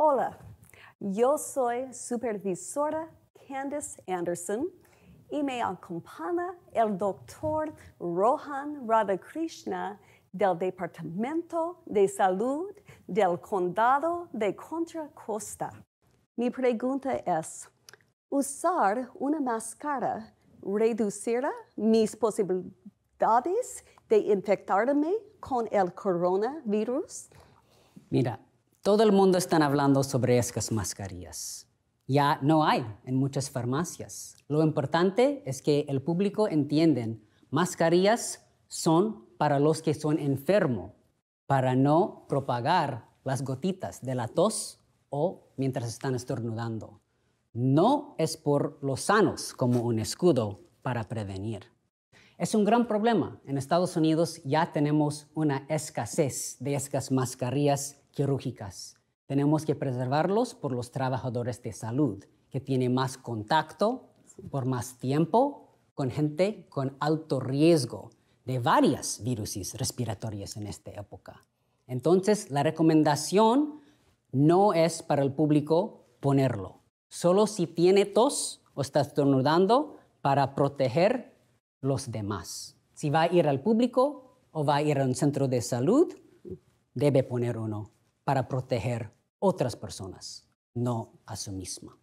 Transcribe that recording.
Hola, yo soy supervisora Candice Anderson y me acompaña el doctor Rohan Radhakrishna del Departamento de Salud del Condado de Contra Costa. Mi pregunta es, ¿usar una máscara reducirá mis posibilidades de infectarme con el coronavirus? Mira, todo el mundo está hablando sobre estas mascarillas. Ya no hay en muchas farmacias. Lo importante es que el público entienda, mascarillas son para los que son enfermos, para no propagar las gotitas de la tos o mientras están estornudando. No es por los sanos como un escudo para prevenir. Es un gran problema. En Estados Unidos ya tenemos una escasez de estas mascarillas quirúrgicas. Tenemos que preservarlos por los trabajadores de salud, que tienen más contacto por más tiempo con gente con alto riesgo de varias virus respiratorias en esta época. Entonces, la recomendación no es para el público ponerlo. Solo si tiene tos o está estornudando para proteger los demás. Si va a ir al público o va a ir a un centro de salud, debe poner uno para proteger otras personas, no a sí misma.